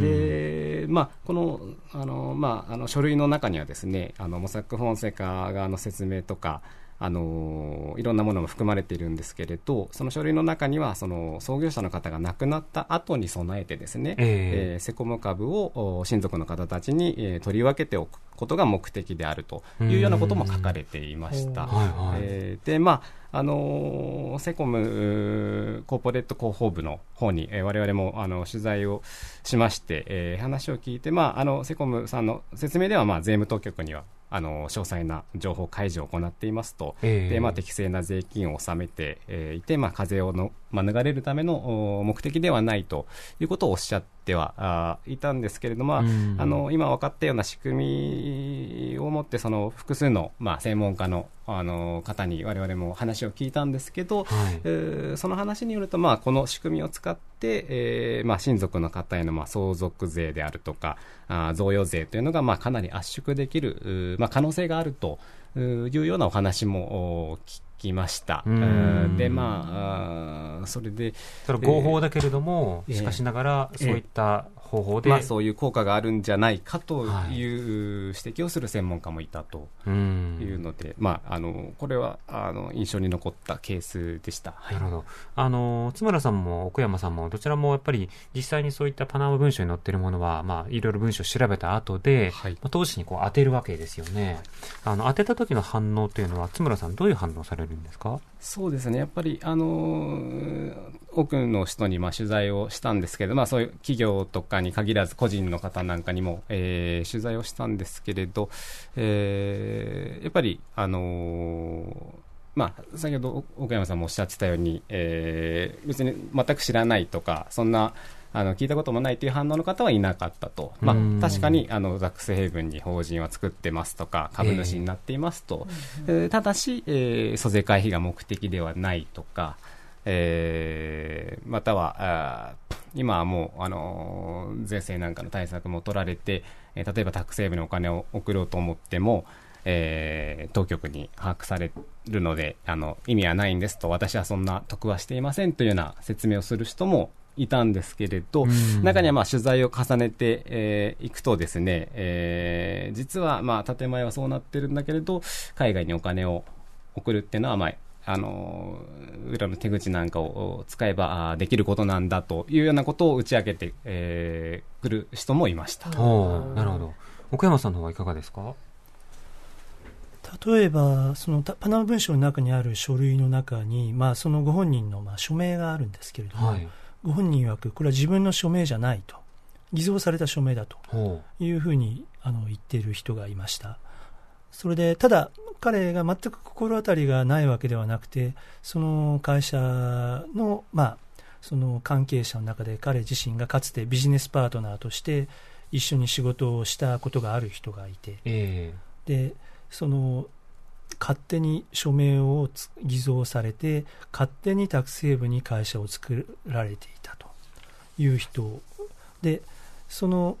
で、まあ、このあの,、まあ、あの書類の中にはですねあのモサック・フォンセカ側の説明とかあのいろんなものも含まれているんですけれどその書類の中にはその創業者の方が亡くなった後に備えてですね、えー、えー、セコム株を親族の方たちに、えー、取り分けておくことが目的であるというようなことも書かれていました。えー、でまああのセコムコーポレート広報部の方に、えー、我々もあの取材をしまして、えー、話を聞いて、まあ、あのセコムさんの説明では、まあ、税務当局にはあの詳細な情報開示を行っていますと、えー、でまあ、適正な税金を納めて、えいて、まあ、課税をの免れるための目的ではないということをおっしゃってはいたんですけれども、あの今分かったような仕組みを持ってその複数の、まあ、専門家のあの方に我々も話を聞いたんですけど、はい、その話によると、まあ、この仕組みを使って、えーまあ、親族の方への、まあ、相続税であるとかあ贈与税というのが、まあ、かなり圧縮できる、まあ、可能性があるというようなお話も聞きました。で、まあ、それで。それ合法だけれども、しかしながら、そういった方法で、まあ、そういう効果があるんじゃないかという指摘をする専門家もいたというので、はい、まあ、あのこれはあの印象に残ったケースでした、はい、なるほどあの津村さんも奥山さんもどちらもやっぱり実際にそういったパナマ文書に載っているものは、まあ、いろいろ文書を調べた後で、はいまあ、当時にこう当てるわけですよね、あの当てた時の反応というのは津村さんどういう反応されるんですかそうですねやっぱり、あの多くの人にまあ取材をしたんですけど、まあ、そういう企業とかに限らず、個人の方なんかにも、えー、取材をしたんですけれど、えー、やっぱり、あのまあ、先ほど岡山さんもおっしゃってたように、えー、別に全く知らないとか、そんなあの聞いたこともないという反応の方はいなかったと、まあ、確かにあのザックスヘイブンに法人は作ってますとか株主になっていますと、えー、ただし、えー、租税回避が目的ではないとか、えー、またはあ今はもう、あの税制なんかの対策も取られて、えー、例えばタックスヘ部ブにお金を送ろうと思っても、えー、当局に把握されるのであの意味はないんですと私はそんな得はしていませんというような説明をする人もいたんですけれど、中にはまあ取材を重ねてい、えいくとですね、えー、実はまあ建前はそうなってるんだけれど、海外にお金を送るっていうのは、まあ、あの、裏の手口なんかを使えばできることなんだというようなことを打ち明けてく、えくる人もいました。おなるほど。奥山さんのはいかがですか例えばそのパナマ文書の中にある書類の中に、まあ、そのご本人のまあ署名があるんですけれども、はい、ご本人曰く、これは自分の署名じゃないと、偽造された署名だというふうにあの言っている人がいました。それで、ただ、彼が全く心当たりがないわけではなくて、その会社の、まあ、その関係者の中で彼自身がかつてビジネスパートナーとして一緒に仕事をしたことがある人がいて、えー、でその勝手に署名を偽造されて勝手にタクセーブに会社を作られていたという人でその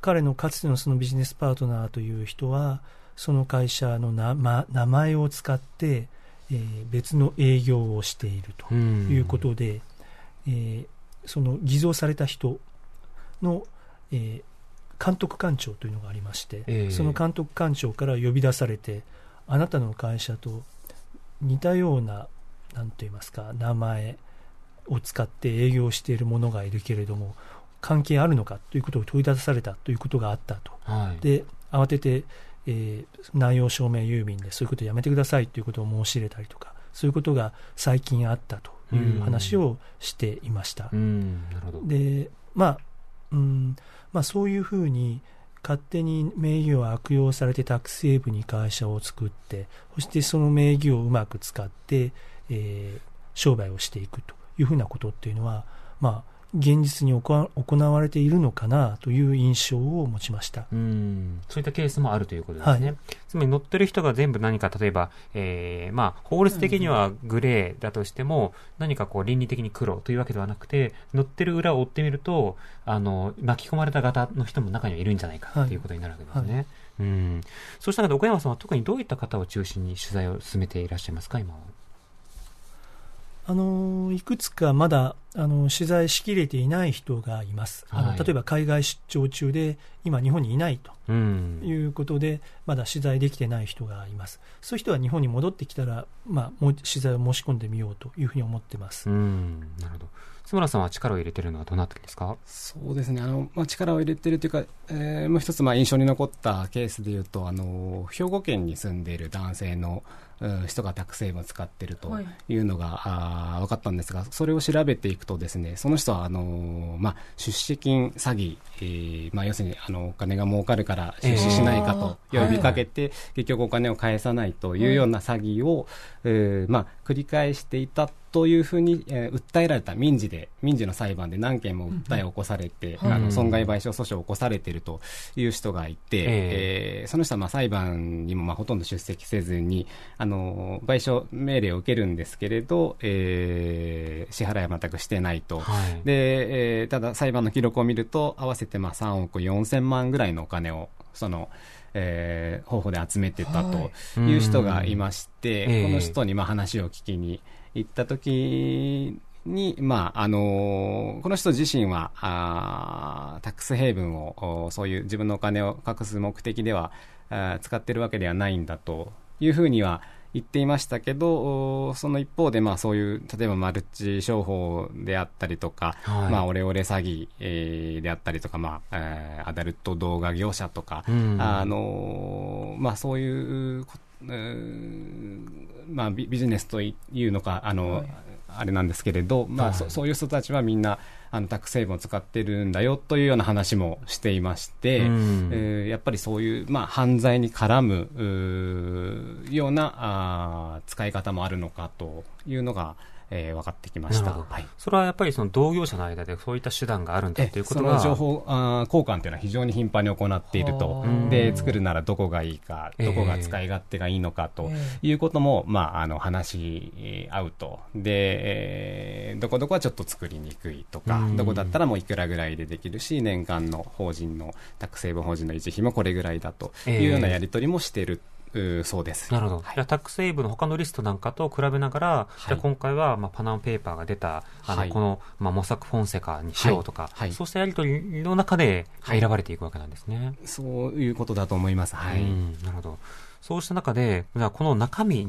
彼のかつてのそのビジネスパートナーという人はその会社の名,、ま、名前を使って、えー、別の営業をしているということで、えー、その偽造された人の、えー、監督官庁というのがありまして、えー、その監督官庁から呼び出されてあなたの会社と似たような何と言いますか名前を使って営業している者がいるけれども関係あるのかということを問い出されたということがあったと、はい、で慌てて、えー、内容証明郵便でそういうことやめてくださいということを申し入れたりとかそういうことが最近あったという話をしていました。でまあうんまあ、そういうふうに、勝手に名義を悪用されてタクシー部に会社を作って、そしてその名義をうまく使って、えー、商売をしていくというふうなことっていうのは、まあ、現実に行われているのかなという印象を持ちましたうんそういったケースもあるということですね、はい、つまり乗ってる人が全部何か例えば、えーまあ、法律的にはグレーだとしても、うん、何かこう倫理的に黒というわけではなくて乗ってる裏を追ってみるとあの巻き込まれた方の人も中にはいるんじゃないかということになるわけですね。はいはい、うんそうした中で岡山さんは特にどういった方を中心に取材を進めていらっしゃいますか今はあのいくつかまだあの取材しきれていない人がいます、あの、例えば海外出張中で、今、日本にいないということで、うん、まだ取材できてない人がいます、そういう人は日本に戻ってきたら、まあ、も取材を申し込んでみようというふうに思ってます。うん、なるほど津村さんは力を入れてるのはどうなってですかそうですねあの、まあ、力を入れてるというか、えー、もう一つまあ印象に残ったケースでいうとあの兵庫県に住んでいる男性のう人が宅生を使ってるというのが、はい、あ分かったんですがそれを調べていくとですねその人はあの、まあ、出資金詐欺、えーまあ、要するにあのお金が儲かるから出資しないかと呼びかけて、えー、結局お金を返さないというような詐欺を、はいまあ、繰り返していたというふうに、えー、訴えられた民事で民事の裁判で何件も訴えを起こされて、うん、あの損害賠償訴訟を起こされているという人がいて、ええー、その人はまあ裁判にもまあほとんど出席せずにあの賠償命令を受けるんですけれど、えー、支払いは全くしてないと、はい、でえー、ただ裁判の記録を見ると合わせてまあ3億4000万ぐらいのお金をその。えー、方法で集めてたという人がいまして、はい、この人にまあ話を聞きに行った時に、まあ、あのー、この人自身は、あタックスヘイブンを、そういう自分のお金を隠す目的では、あ使ってるわけではないんだというふうには、言っていましたけど、その一方で、まあそういう、例えばマルチ商法であったりとか、はい、まあオレオレ詐欺、えー、であったりとか、まあ、えー、アダルト動画業者とか、うん、あの、まあそういうこと、まあ、ビジネスというのか、あの、はいあれなんですけれど、まあ、そそういう人たちはみんなあのタック成分を使ってるんだよというような話もしていまして、うん、えー、やっぱりそういう、まあ、犯罪に絡むようなあ使い方もあるのかというのが。えー、分かってきました、はい、それはやっぱりその同業者の間でそういった手段があるんだということが情報あ交換というのは非常に頻繁に行っているとで作るならどこがいいかどこが使い勝手がいいのかということも、えー、まあ、あの話し合うとで、えどこどこはちょっと作りにくいとかどこだったらもういくらぐらいでできるし年間の法人の宅成分法人の維持費もこれぐらいだというようなやり取りもしているうそうです。なるほど。はい、じゃタックスイブの他のリストなんかと比べながら、はい、じゃ今回は、まあ、パナムペーパーが出た、あの、はい、この、まあ、模索フォンセカにしようとか、はい、そうしたやりとりの中で選ばれていくわけなんですね。そういうことだと思います。はい。なるほど。そうした中で、じゃこの中身